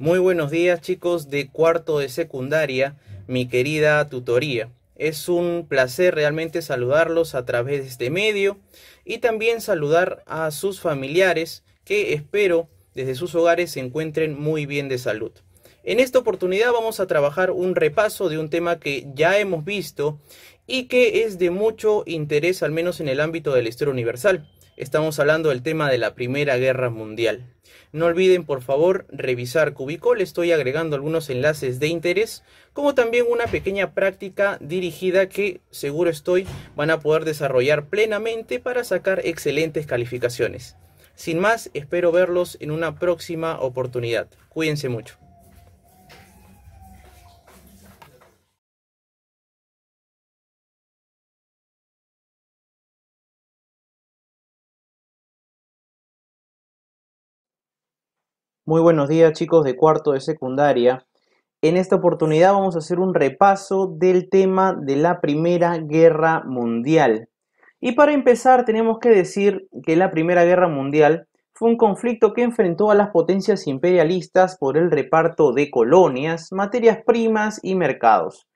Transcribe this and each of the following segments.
Muy buenos días chicos de cuarto de secundaria, mi querida tutoría. Es un placer realmente saludarlos a través de este medio y también saludar a sus familiares que espero desde sus hogares se encuentren muy bien de salud. En esta oportunidad vamos a trabajar un repaso de un tema que ya hemos visto y que es de mucho interés al menos en el ámbito del la universal. Estamos hablando del tema de la Primera Guerra Mundial. No olviden por favor revisar Cubicol. estoy agregando algunos enlaces de interés, como también una pequeña práctica dirigida que seguro estoy van a poder desarrollar plenamente para sacar excelentes calificaciones. Sin más, espero verlos en una próxima oportunidad. Cuídense mucho. Muy buenos días chicos de cuarto de secundaria. En esta oportunidad vamos a hacer un repaso del tema de la Primera Guerra Mundial. Y para empezar tenemos que decir que la Primera Guerra Mundial fue un conflicto que enfrentó a las potencias imperialistas por el reparto de colonias, materias primas y mercados.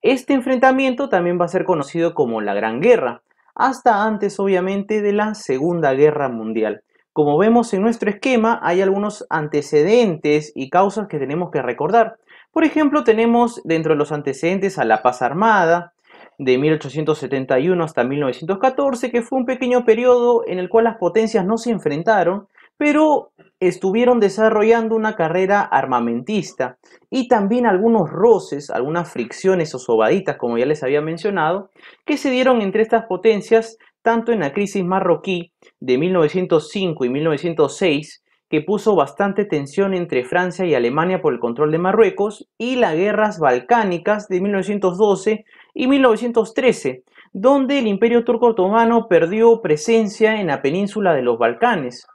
Este enfrentamiento también va a ser conocido como la Gran Guerra, hasta antes obviamente de la Segunda Guerra Mundial. Como vemos en nuestro esquema, hay algunos antecedentes y causas que tenemos que recordar. Por ejemplo, tenemos dentro de los antecedentes a la paz armada de 1871 hasta 1914, que fue un pequeño periodo en el cual las potencias no se enfrentaron, pero estuvieron desarrollando una carrera armamentista y también algunos roces, algunas fricciones o sobaditas, como ya les había mencionado, que se dieron entre estas potencias tanto en la crisis marroquí de 1905 y 1906, que puso bastante tensión entre Francia y Alemania por el control de Marruecos, y las guerras balcánicas de 1912 y 1913, donde el imperio turco otomano perdió presencia en la península de los Balcanes.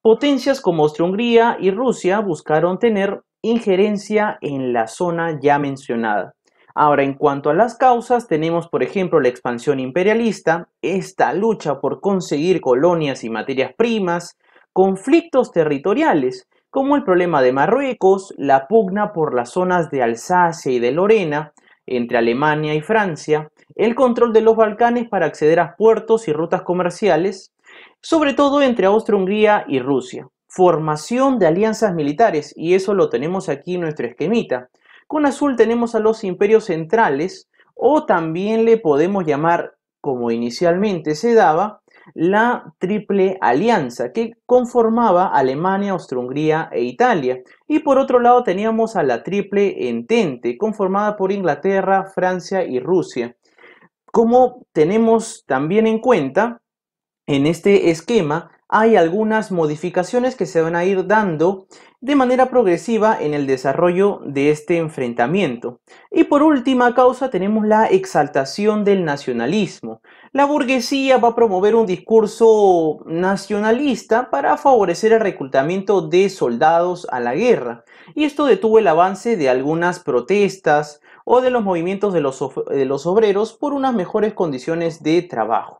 Potencias como Austria-Hungría y Rusia buscaron tener injerencia en la zona ya mencionada. Ahora, en cuanto a las causas, tenemos por ejemplo la expansión imperialista, esta lucha por conseguir colonias y materias primas, conflictos territoriales, como el problema de Marruecos, la pugna por las zonas de Alsacia y de Lorena, entre Alemania y Francia, el control de los Balcanes para acceder a puertos y rutas comerciales, sobre todo entre Austria-Hungría y Rusia. Formación de alianzas militares, y eso lo tenemos aquí en nuestro esquemita. Con azul tenemos a los imperios centrales o también le podemos llamar, como inicialmente se daba, la Triple Alianza, que conformaba Alemania, Austria-Hungría e Italia. Y por otro lado teníamos a la Triple Entente, conformada por Inglaterra, Francia y Rusia. Como tenemos también en cuenta en este esquema hay algunas modificaciones que se van a ir dando de manera progresiva en el desarrollo de este enfrentamiento. Y por última causa tenemos la exaltación del nacionalismo. La burguesía va a promover un discurso nacionalista para favorecer el reclutamiento de soldados a la guerra. Y esto detuvo el avance de algunas protestas, o de los movimientos de los, de los obreros por unas mejores condiciones de trabajo.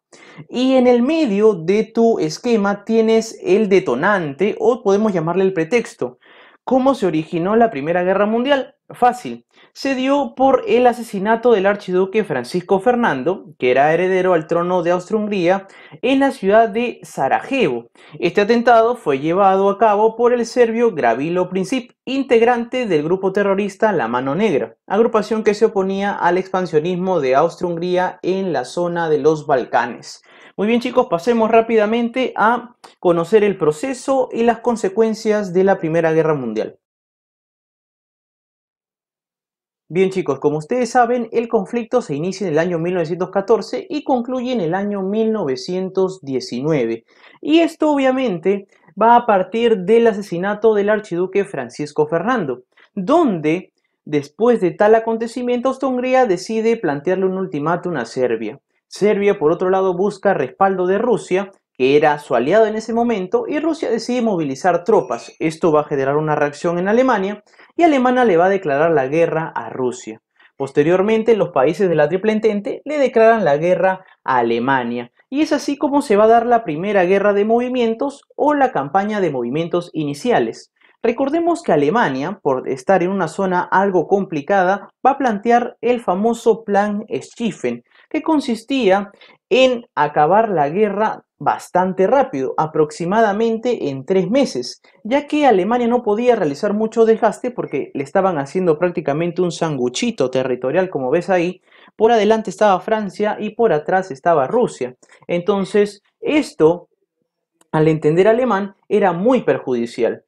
Y en el medio de tu esquema tienes el detonante o podemos llamarle el pretexto. ¿Cómo se originó la Primera Guerra Mundial? Fácil se dio por el asesinato del archiduque Francisco Fernando, que era heredero al trono de Austria-Hungría, en la ciudad de Sarajevo. Este atentado fue llevado a cabo por el serbio Gravilo Princip, integrante del grupo terrorista La Mano Negra, agrupación que se oponía al expansionismo de Austria-Hungría en la zona de los Balcanes. Muy bien chicos, pasemos rápidamente a conocer el proceso y las consecuencias de la Primera Guerra Mundial. Bien chicos, como ustedes saben, el conflicto se inicia en el año 1914 y concluye en el año 1919. Y esto obviamente va a partir del asesinato del archiduque Francisco Fernando, donde después de tal acontecimiento Hungría decide plantearle un ultimátum a Serbia. Serbia, por otro lado, busca respaldo de Rusia, que era su aliado en ese momento, y Rusia decide movilizar tropas. Esto va a generar una reacción en Alemania, y Alemania le va a declarar la guerra a Rusia. Posteriormente, los países de la Triple Entente le declaran la guerra a Alemania. Y es así como se va a dar la primera guerra de movimientos o la campaña de movimientos iniciales. Recordemos que Alemania, por estar en una zona algo complicada, va a plantear el famoso Plan Schiffen, que consistía en acabar la guerra bastante rápido, aproximadamente en tres meses, ya que Alemania no podía realizar mucho desgaste porque le estaban haciendo prácticamente un sanguchito territorial, como ves ahí. Por adelante estaba Francia y por atrás estaba Rusia. Entonces, esto, al entender alemán, era muy perjudicial.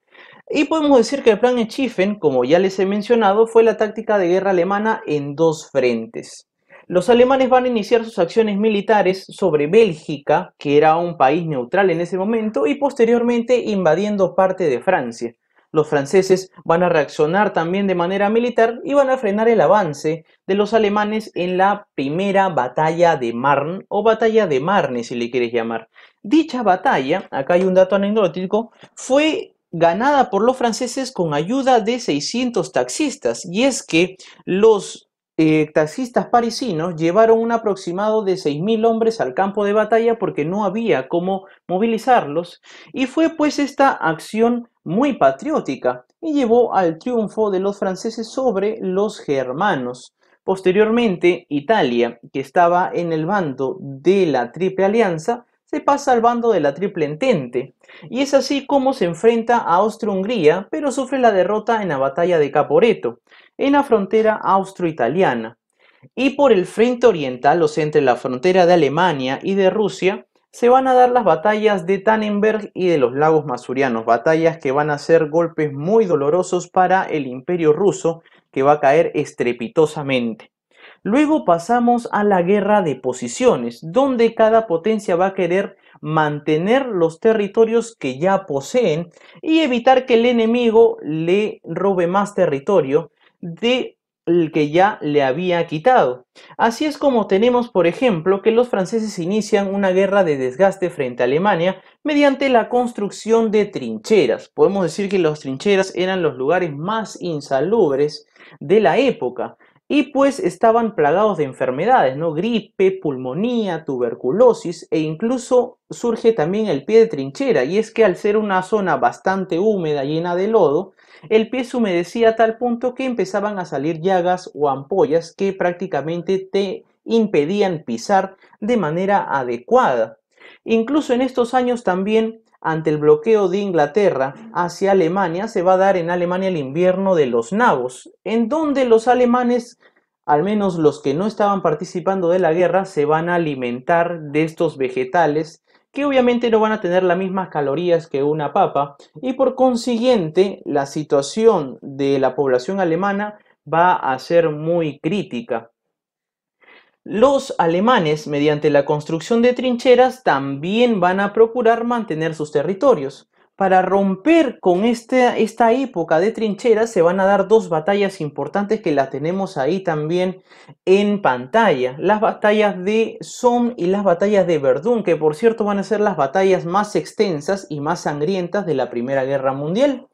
Y podemos decir que el plan Schiffen, como ya les he mencionado, fue la táctica de guerra alemana en dos frentes. Los alemanes van a iniciar sus acciones militares sobre Bélgica, que era un país neutral en ese momento, y posteriormente invadiendo parte de Francia. Los franceses van a reaccionar también de manera militar y van a frenar el avance de los alemanes en la primera batalla de Marne o batalla de Marne si le quieres llamar. Dicha batalla, acá hay un dato anecdótico, fue ganada por los franceses con ayuda de 600 taxistas. Y es que los eh, taxistas parisinos llevaron un aproximado de 6.000 hombres al campo de batalla porque no había cómo movilizarlos. Y fue pues esta acción muy patriótica y llevó al triunfo de los franceses sobre los germanos. Posteriormente, Italia, que estaba en el bando de la Triple Alianza, se pasa al bando de la Triple Entente, y es así como se enfrenta a Austria-Hungría, pero sufre la derrota en la batalla de Caporeto, en la frontera austro-italiana. Y por el frente oriental, o sea, entre la frontera de Alemania y de Rusia, se van a dar las batallas de Tannenberg y de los lagos masurianos, batallas que van a ser golpes muy dolorosos para el imperio ruso, que va a caer estrepitosamente. Luego pasamos a la guerra de posiciones, donde cada potencia va a querer mantener los territorios que ya poseen y evitar que el enemigo le robe más territorio de el que ya le había quitado. Así es como tenemos, por ejemplo, que los franceses inician una guerra de desgaste frente a Alemania mediante la construcción de trincheras. Podemos decir que las trincheras eran los lugares más insalubres de la época, y pues estaban plagados de enfermedades, ¿no? Gripe, pulmonía, tuberculosis e incluso surge también el pie de trinchera y es que al ser una zona bastante húmeda llena de lodo, el pie se humedecía a tal punto que empezaban a salir llagas o ampollas que prácticamente te impedían pisar de manera adecuada. Incluso en estos años también ante el bloqueo de Inglaterra hacia Alemania se va a dar en Alemania el invierno de los nabos, en donde los alemanes, al menos los que no estaban participando de la guerra, se van a alimentar de estos vegetales que obviamente no van a tener las mismas calorías que una papa y por consiguiente la situación de la población alemana va a ser muy crítica. Los alemanes, mediante la construcción de trincheras, también van a procurar mantener sus territorios. Para romper con este, esta, época de trincheras se van a dar dos batallas importantes que las tenemos ahí también en pantalla. Las batallas de Somme y las batallas de Verdún, que por cierto van a ser las batallas más extensas y más sangrientas de la Primera Guerra Mundial.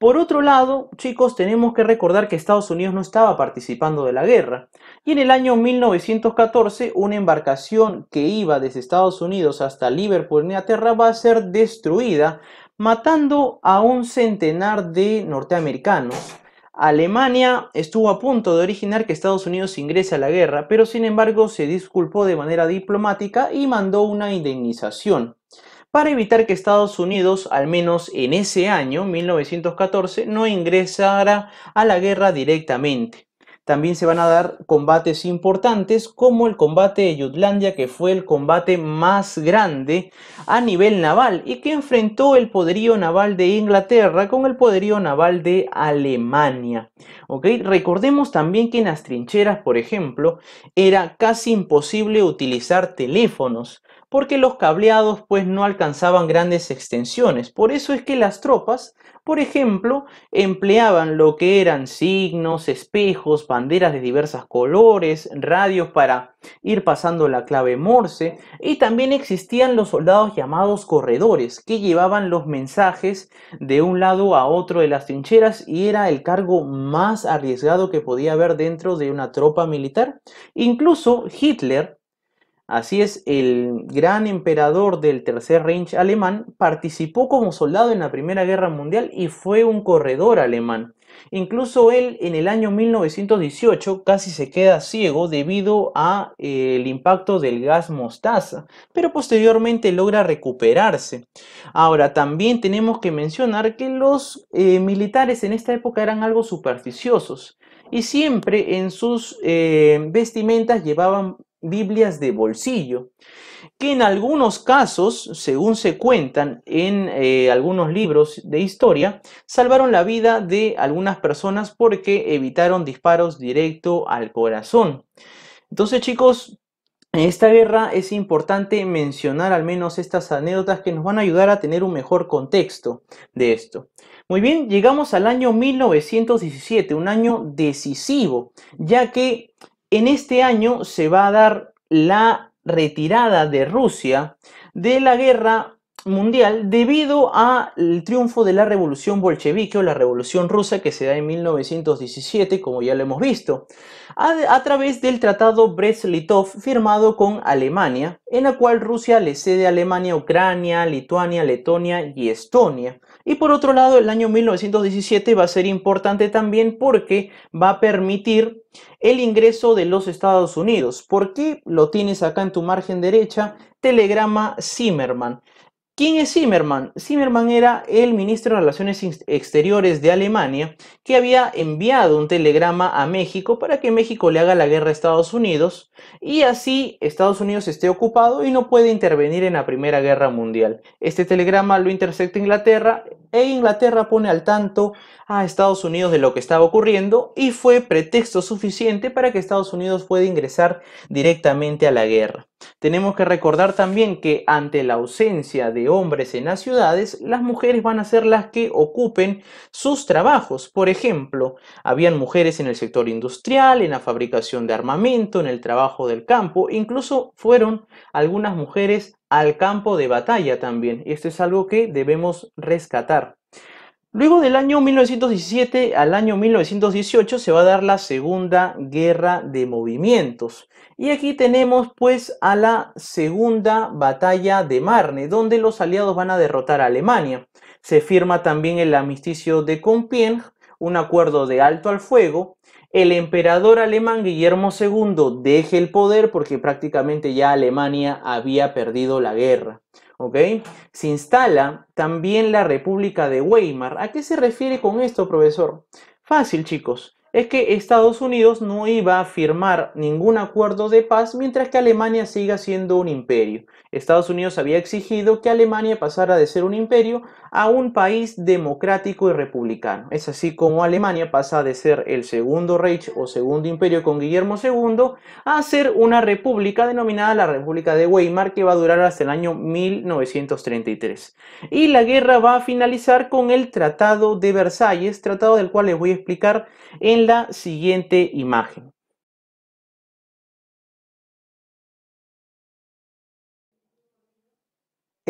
Por otro lado, chicos, tenemos que recordar que Estados Unidos no estaba participando de la guerra. Y en el año 1914, una embarcación que iba desde Estados Unidos hasta Liverpool, Inglaterra, va a ser destruida, matando a un centenar de norteamericanos. Alemania estuvo a punto de originar que Estados Unidos ingrese a la guerra, pero sin embargo se disculpó de manera diplomática y mandó una indemnización para evitar que Estados Unidos, al menos en ese año, 1914, no ingresara a la guerra directamente. También se van a dar combates importantes como el combate de Jutlandia, que fue el combate más grande a nivel naval y que enfrentó el poderío naval de Inglaterra con el poderío naval de Alemania. Recordemos también que en las trincheras, por ejemplo, era casi imposible utilizar teléfonos porque los cableados pues no alcanzaban grandes extensiones. Por eso es que las tropas, por ejemplo, empleaban lo que eran signos, espejos, banderas de diversos colores, radios para ir pasando la clave Morse y también existían los soldados llamados corredores que llevaban los mensajes de un lado a otro de las trincheras y era el cargo más arriesgado que podía haber dentro de una tropa militar. Incluso Hitler Así es, el gran emperador del Tercer Reich alemán participó como soldado en la Primera Guerra Mundial y fue un corredor alemán. Incluso él en el año 1918 casi se queda ciego debido al eh, impacto del gas mostaza, pero posteriormente logra recuperarse. Ahora también tenemos que mencionar que los eh, militares en esta época eran algo supersticiosos y siempre en sus eh, vestimentas llevaban Biblias de bolsillo, que en algunos casos, según se cuentan en eh, algunos libros de historia, salvaron la vida de algunas personas porque evitaron disparos directo al corazón. Entonces chicos, en esta guerra es importante mencionar al menos estas anécdotas que nos van a ayudar a tener un mejor contexto de esto. Muy bien, llegamos al año 1917, un año decisivo, ya que en este año se va a dar la retirada de Rusia de la guerra mundial debido al triunfo de la revolución bolchevique o la revolución rusa que se da en 1917, como ya lo hemos visto, a, través del tratado Brest-Litov firmado con Alemania, en la cual Rusia le cede a Alemania, Ucrania, Lituania, Letonia y Estonia. Y por otro lado, el año 1917 va a ser importante también porque va a permitir el ingreso de los Estados Unidos. ¿Por qué? Lo tienes acá en tu margen derecha, telegrama Zimmerman. ¿Quién es Zimmerman? Zimmerman era el ministro de Relaciones Exteriores de Alemania que había enviado un telegrama a México para que México le haga la guerra a Estados Unidos y así Estados Unidos esté ocupado y no puede intervenir en la Primera Guerra Mundial. Este telegrama lo intercepta Inglaterra, e Inglaterra pone al tanto a Estados Unidos de lo que estaba ocurriendo y fue pretexto suficiente para que Estados Unidos pueda ingresar directamente a la guerra. Tenemos que recordar también que ante la ausencia de hombres en las ciudades, las mujeres van a ser las que ocupen sus trabajos. Por ejemplo, habían mujeres en el sector industrial, en la fabricación de armamento, en el trabajo del campo, incluso fueron algunas mujeres al campo de batalla también. Esto es algo que debemos rescatar. Luego del año 1917 al año 1918 se va a dar la Segunda Guerra de Movimientos. Y aquí tenemos pues a la Segunda Batalla de Marne, donde los aliados van a derrotar a Alemania. Se firma también el armisticio de Compiègne, un acuerdo de alto al fuego, el emperador alemán Guillermo II deje el poder porque prácticamente ya Alemania había perdido la guerra. ¿ok? Se instala también la República de Weimar. ¿A qué se refiere con esto, profesor? Fácil, chicos. Es que Estados Unidos no iba a firmar ningún acuerdo de paz mientras que Alemania siga siendo un imperio. Estados Unidos había exigido que Alemania pasara de ser un imperio a un país democrático y republicano. Es así como Alemania pasa de ser el segundo Reich o segundo imperio con Guillermo II a ser una república denominada la República de Weimar que va a durar hasta el año 1933. Y la guerra va a finalizar con el Tratado de Versalles, tratado del cual les voy a explicar en la siguiente imagen.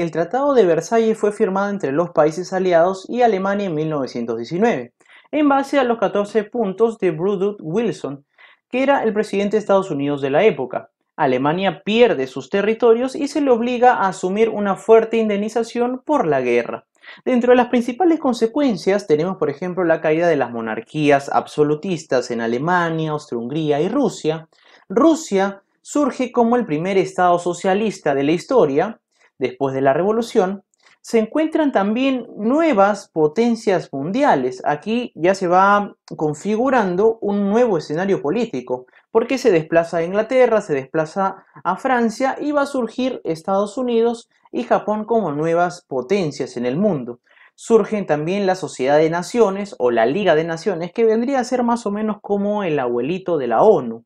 El Tratado de Versalles fue firmado entre los países aliados y Alemania en 1919, en base a los 14 puntos de Woodrow Wilson, que era el presidente de Estados Unidos de la época. Alemania pierde sus territorios y se le obliga a asumir una fuerte indemnización por la guerra. Dentro de las principales consecuencias tenemos, por ejemplo, la caída de las monarquías absolutistas en Alemania, Austria-Hungría y Rusia. Rusia surge como el primer Estado socialista de la historia después de la revolución, se encuentran también nuevas potencias mundiales. Aquí ya se va configurando un nuevo escenario político, porque se desplaza a Inglaterra, se desplaza a Francia y va a surgir Estados Unidos y Japón como nuevas potencias en el mundo. Surgen también la Sociedad de Naciones o la Liga de Naciones, que vendría a ser más o menos como el abuelito de la ONU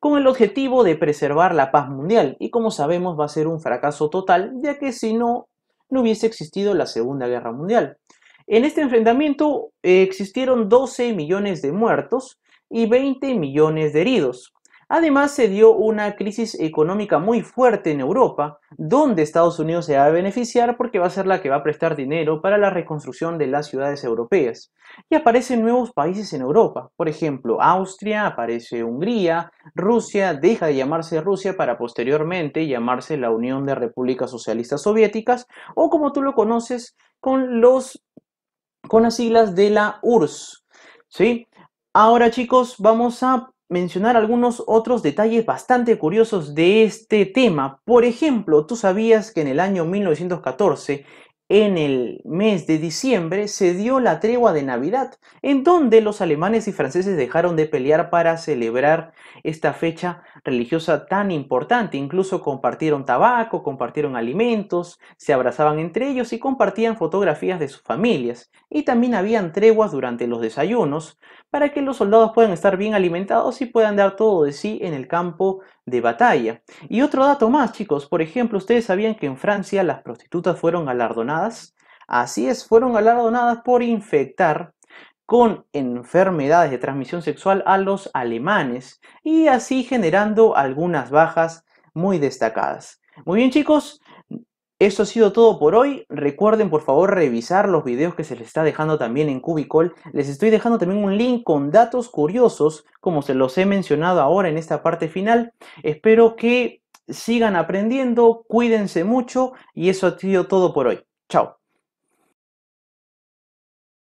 con el objetivo de preservar la paz mundial y como sabemos va a ser un fracaso total ya que si no, no hubiese existido la Segunda Guerra Mundial. En este enfrentamiento eh, existieron 12 millones de muertos y 20 millones de heridos. Además, se dio una crisis económica muy fuerte en Europa, donde Estados Unidos se va a beneficiar porque va a ser la que va a prestar dinero para la reconstrucción de las ciudades europeas. Y aparecen nuevos países en Europa, por ejemplo, Austria, aparece Hungría, Rusia deja de llamarse Rusia para posteriormente llamarse la Unión de Repúblicas Socialistas Soviéticas, o como tú lo conoces, con, los, con las siglas de la URSS. ¿Sí? Ahora chicos, vamos a mencionar algunos otros detalles bastante curiosos de este tema. Por ejemplo, tú sabías que en el año 1914 en el mes de diciembre se dio la tregua de Navidad, en donde los alemanes y franceses dejaron de pelear para celebrar esta fecha religiosa tan importante. Incluso compartieron tabaco, compartieron alimentos, se abrazaban entre ellos y compartían fotografías de sus familias. Y también habían treguas durante los desayunos para que los soldados puedan estar bien alimentados y puedan dar todo de sí en el campo de batalla. Y otro dato más, chicos, por ejemplo, ustedes sabían que en Francia las prostitutas fueron galardonadas. Así es, fueron galardonadas por infectar con enfermedades de transmisión sexual a los alemanes y así generando algunas bajas muy destacadas. Muy bien chicos, eso ha sido todo por hoy. Recuerden por favor revisar los videos que se les está dejando también en Cubicol. Les estoy dejando también un link con datos curiosos, como se los he mencionado ahora en esta parte final. Espero que sigan aprendiendo, cuídense mucho y eso ha sido todo por hoy. Chao.